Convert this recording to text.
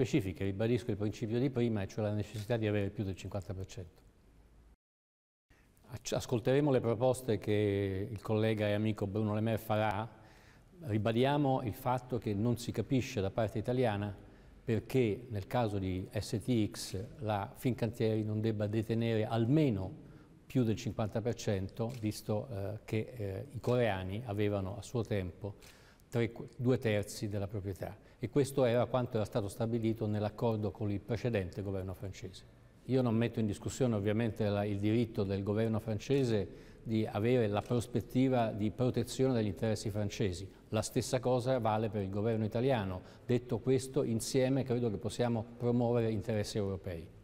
specifiche, ribadisco il principio di prima, e cioè la necessità di avere più del 50%. Ascolteremo le proposte che il collega e amico Bruno Lemer farà, ribadiamo il fatto che non si capisce da parte italiana perché nel caso di STX la Fincantieri non debba detenere almeno più del 50%, visto eh, che eh, i coreani avevano a suo tempo tre, due terzi della proprietà e questo era quanto era stato stabilito nell'accordo con il precedente governo francese. Io non metto in discussione ovviamente la, il diritto del governo francese di avere la prospettiva di protezione degli interessi francesi. La stessa cosa vale per il governo italiano. Detto questo, insieme credo che possiamo promuovere interessi europei.